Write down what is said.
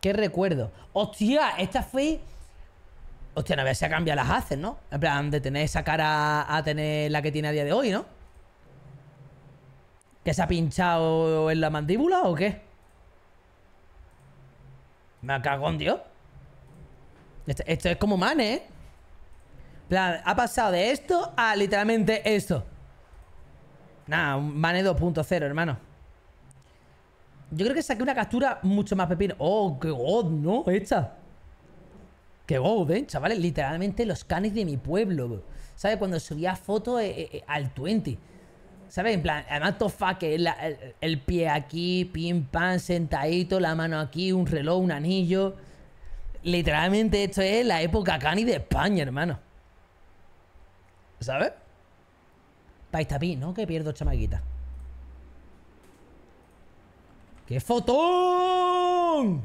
¿Qué recuerdo? ¡Hostia! Esta fue. Hostia, no si se cambiado las haces, ¿no? En plan, de tener esa cara a tener la que tiene a día de hoy, ¿no? ¿Que se ha pinchado en la mandíbula o qué? Me ha en Dios. Esto, es como Mane, ¿eh? En plan, ha pasado de esto a literalmente esto. Nada, Mane 2.0, hermano. Yo creo que saqué una captura mucho más pepino. ¡Oh, qué god, no! Esta. ¡Qué god, eh, chavales! Literalmente los canes de mi pueblo, ¿sabes? Cuando subía fotos eh, eh, eh, al 20. ¿Sabes? En plan, además tofa que el, el, pie aquí, pim, pam, sentadito, la mano aquí, un reloj, un anillo. Literalmente esto es la época cani de España, hermano. ¿Sabes? Pi, ¿no? Que pierdo chamaguita ¡Qué fotón!